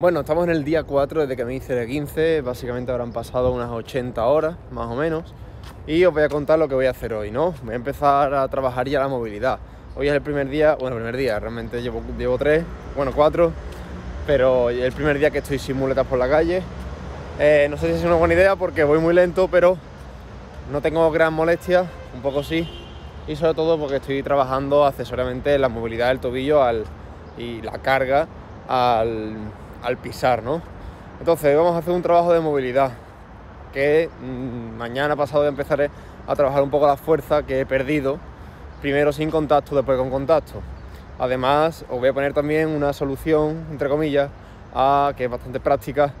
Bueno, estamos en el día 4 desde que me hice de 15, básicamente habrán pasado unas 80 horas, más o menos, y os voy a contar lo que voy a hacer hoy, ¿no? Voy a empezar a trabajar ya la movilidad. Hoy es el primer día, bueno, el primer día, realmente llevo, llevo tres, bueno, cuatro, pero el primer día que estoy sin muletas por la calle. Eh, no sé si es una buena idea porque voy muy lento, pero no tengo gran molestia, un poco sí, y sobre todo porque estoy trabajando accesoriamente la movilidad del tobillo y la carga al al pisar, ¿no? Entonces vamos a hacer un trabajo de movilidad, que mm, mañana pasado empezaré a trabajar un poco la fuerza que he perdido, primero sin contacto, después con contacto. Además, os voy a poner también una solución, entre comillas, a, que es bastante práctica,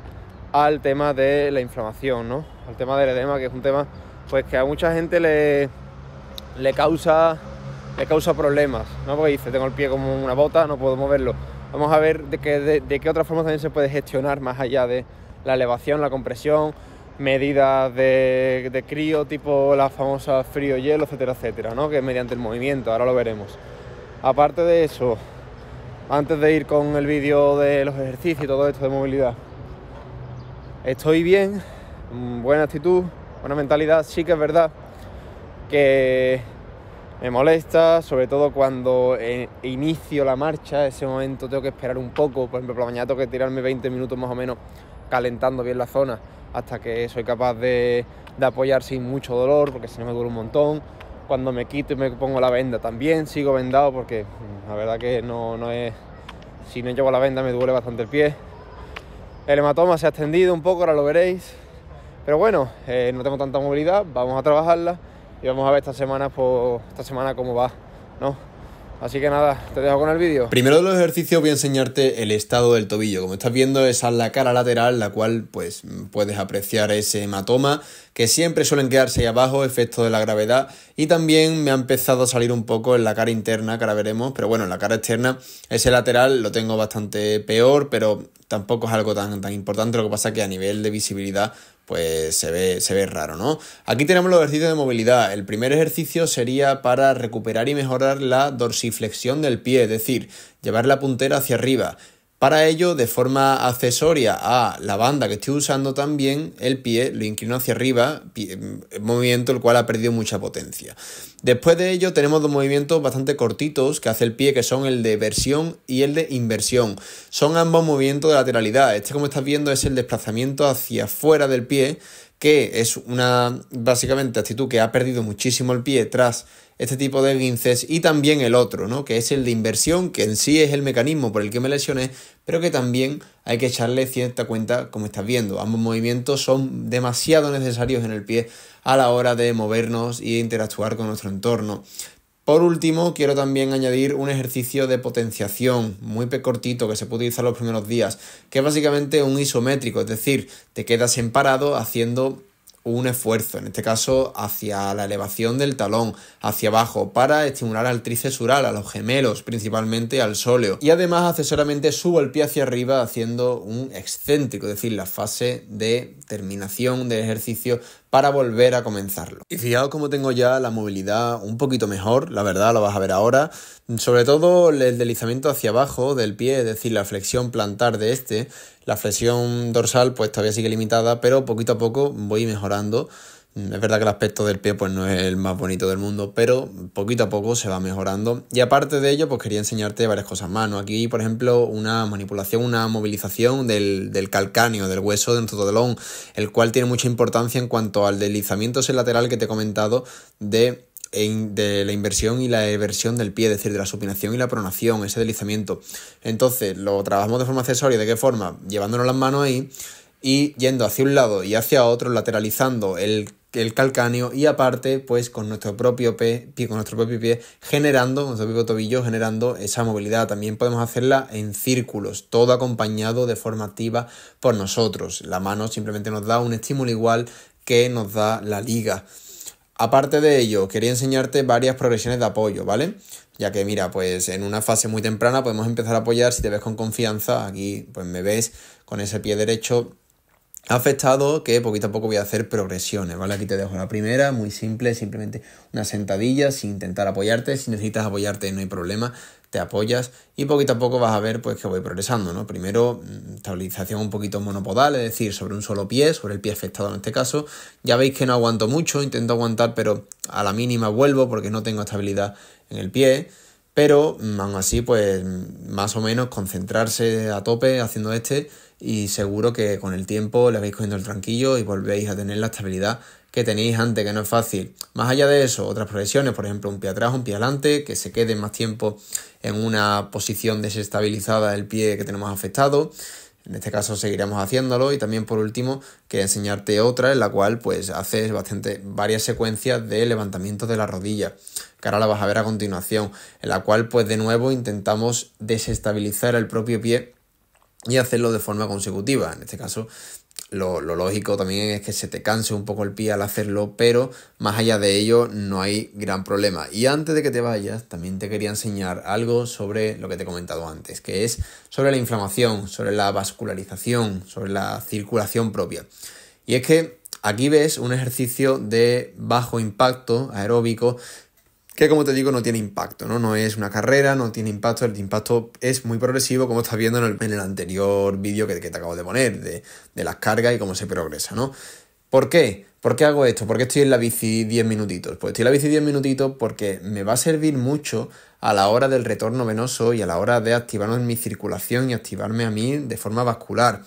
al tema de la inflamación, ¿no? Al tema del edema, que es un tema pues que a mucha gente le, le causa le causa problemas, ¿no? Porque dice, tengo el pie como una bota, no puedo moverlo. Vamos a ver de, qué otra forma también se puede gestionar más allá de la elevación, la compresión, medidas de, de, crío tipo la famosa frío hielo, etcétera, etcétera, ¿no? Que mediante el movimiento, ahora lo veremos. Aparte de eso, antes de ir con el vídeo de los ejercicios y todo esto de movilidad, estoy bien, mm, buena actitud, buena mentalidad, sí que es verdad que me molesta, sobre todo cuando eh, inicio la marcha, ese momento tengo que esperar un poco, por ejemplo, por mañana tengo que tirarme 20 minutos más o menos calentando bien la zona hasta que soy capaz de, apoyar sin mucho dolor, porque si no me duele un montón. Cuando me quito y me pongo la venda también sigo vendado porque mm, la verdad que no, es... Si no llevo la venda me duele bastante el pie. El hematoma se ha extendido un poco, ahora lo veréis. Pero bueno, eh, no tengo tanta movilidad, vamos a trabajarla y vamos a ver esta semana, pues, esta semana cómo va, ¿no? Así que nada, te dejo con el vídeo. Primero de los ejercicios voy a enseñarte el estado del tobillo. Como estás viendo, esa es la cara lateral, la cual pues puedes apreciar ese hematoma que siempre suelen quedarse ahí abajo, efecto de la gravedad. Y también me ha empezado a salir un poco en la cara interna, que ahora veremos, pero bueno, en la cara externa, ese lateral lo tengo bastante peor, pero tampoco es algo tan, tan importante. Lo que pasa que a nivel de visibilidad pues se ve, se ve raro, ¿no? Aquí tenemos los ejercicios de movilidad. El primer ejercicio sería para recuperar y mejorar la dorsiflexión del pie, es decir, llevar la puntera hacia arriba. Para ello, de forma accesoria a la banda que estoy usando también, el pie lo inclino hacia arriba, mm, movimiento el cual ha perdido mucha potencia. Después de ello tenemos dos movimientos bastante cortitos que hace el pie, que son el de versión y el de inversión. Son ambos movimientos de lateralidad. Este, como estás viendo, es el desplazamiento hacia fuera del pie, que es una básicamente actitud que ha perdido muchísimo el pie tras este tipo de guinces y también el otro, ¿no? que es el de inversión, que en sí es el mecanismo por el que me lesioné, pero que también hay que echarle cierta cuenta, como estás viendo. Ambos movimientos son demasiado necesarios en el pie a la hora de movernos y e interactuar con nuestro entorno. Por último, quiero también añadir un ejercicio de potenciación muy cortito que se puede utilizar los primeros días, que es básicamente un isométrico, es decir, te quedas en parado haciendo un esfuerzo, en este caso hacia la elevación del talón, hacia abajo, para estimular al tríceps a los gemelos, principalmente al sóleo. Y además, accesoriamente, subo el pie hacia arriba haciendo un excéntrico, es decir, la fase de terminación del ejercicio para volver a comenzarlo. Y fijaos como tengo ya la movilidad un poquito mejor, la verdad, lo vas a ver ahora. Sobre todo el deslizamiento hacia abajo del pie, es decir, la flexión plantar de este, la flexión dorsal pues todavía sigue limitada, pero poquito a poco voy mejorando Mm, es verdad que el aspecto del pie pues, no es el más bonito del mundo, pero poquito a poco se va mejorando. Y aparte de ello, pues quería enseñarte varias cosas más. ¿no? Aquí, por ejemplo, una manipulación, una movilización del, calcáneo, del hueso dentro del delón, el cual tiene mucha importancia en cuanto al deslizamiento ese lateral que te he comentado de e de la inversión y la eversión del pie, es decir, de la supinación y la pronación, ese deslizamiento. Entonces, lo trabajamos de forma accesoria. ¿De qué forma? Llevándonos las manos ahí y yendo hacia un lado y hacia otro, lateralizando el el calcáneo y aparte pues con nuestro propio pie, con nuestro propio pie generando, nuestro propio tobillo generando esa movilidad. También podemos hacerla en círculos, todo acompañado de forma activa por nosotros. La mano simplemente nos da un estímulo igual que nos da la liga. Aparte de ello, quería enseñarte varias progresiones de apoyo, ¿vale? Ya que mira, pues en una fase muy temprana podemos empezar a apoyar si te ves con confianza. Aquí pues me ves con ese pie derecho afectado que poquito a poco voy a hacer progresiones, ¿vale? Aquí te dejo la primera, muy simple, simplemente una sentadilla sin intentar apoyarte, si necesitas apoyarte no hay problema, te apoyas y poquito a poco vas a ver pues que voy progresando, ¿no? Primero, mm, estabilización un poquito monopodal, es decir, sobre un solo pie, sobre el pie afectado en este caso. Ya veis que no aguanto mucho, intento aguantar, pero a la mínima vuelvo porque no tengo estabilidad en el pie. Pero mm, aún así, pues mm, más o menos concentrarse a tope haciendo este y seguro que con el tiempo le vais cogiendo el tranquillo y volvéis a tener la estabilidad que tenéis antes, que no es fácil. Más allá de eso, otras profesiones, por ejemplo, un pie atrás, un pie adelante, que se quede más tiempo en una posición desestabilizada del pie que tenemos afectado. En este caso seguiremos haciéndolo y también por último que enseñarte otra en la cual pues haces bastante varias secuencias de levantamiento de la rodilla que ahora la vas a ver a continuación en la cual pues de nuevo intentamos desestabilizar el propio pie y hacerlo de forma consecutiva. En este caso, lo, lo, lógico también es que se te canse un poco el pie al hacerlo, pero más allá de ello no hay gran problema. Y antes de que te vayas, también te quería enseñar algo sobre lo que te he comentado antes, que es sobre la inflamación, sobre la vascularización, sobre la circulación propia. Y es que aquí ves un ejercicio de bajo impacto aeróbico que como te digo no tiene impacto, ¿no? No es una carrera, no tiene impacto, el impacto es muy progresivo como estás viendo en el, anterior vídeo que, te acabo de poner, de, las cargas y cómo se progresa, ¿no? ¿Por qué? ¿Por qué hago esto? ¿Por qué estoy en la bici 10 minutitos? Pues estoy en la bici 10 minutitos porque me va a servir mucho a la hora del retorno venoso y a la hora de activarnos mi circulación y activarme a mí de forma vascular.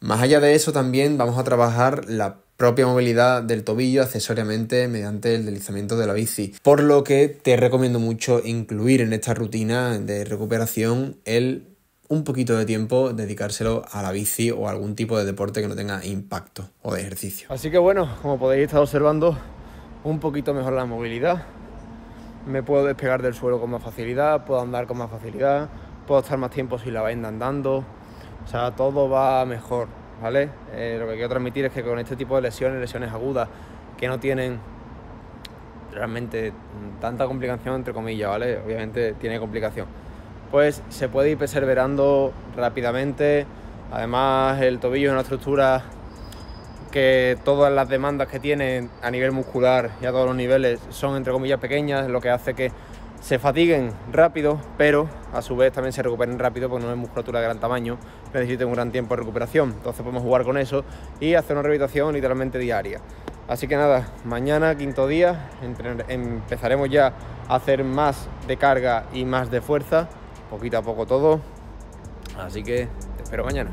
Más allá de eso también vamos a trabajar la propia movilidad del tobillo accesoriamente mediante el deslizamiento de la bici. Por lo que te recomiendo mucho incluir en esta rutina de recuperación el un poquito de tiempo dedicárselo a la bici o algún tipo de deporte que no tenga impacto o de ejercicio. Así que bueno, como podéis estar observando, un poquito mejor la movilidad. Me puedo despegar del suelo con más facilidad, puedo andar con más facilidad, puedo estar más tiempo sin la vaina andando. O sea, todo va mejor. Eh, lo que quiero transmitir es que con este tipo de lesiones, lesiones agudas, que no tienen realmente tanta complicación, entre comillas, ¿vale? Obviamente tiene complicación. Pues se puede ir perseverando rápidamente. Además, el tobillo es una estructura que todas las demandas que tiene a nivel muscular y a todos los niveles son, entre comillas, pequeñas, lo que hace que se fatiguen rápido, pero a su vez también se recuperen rápido porque no es musculatura de gran tamaño, necesiten un gran tiempo de recuperación. Entonces podemos jugar con eso y hacer una rehabilitación literalmente diaria. Así que nada, mañana, quinto día, empezaremos ya a hacer más de carga y más de fuerza, poquito a poco todo. Así que te espero mañana.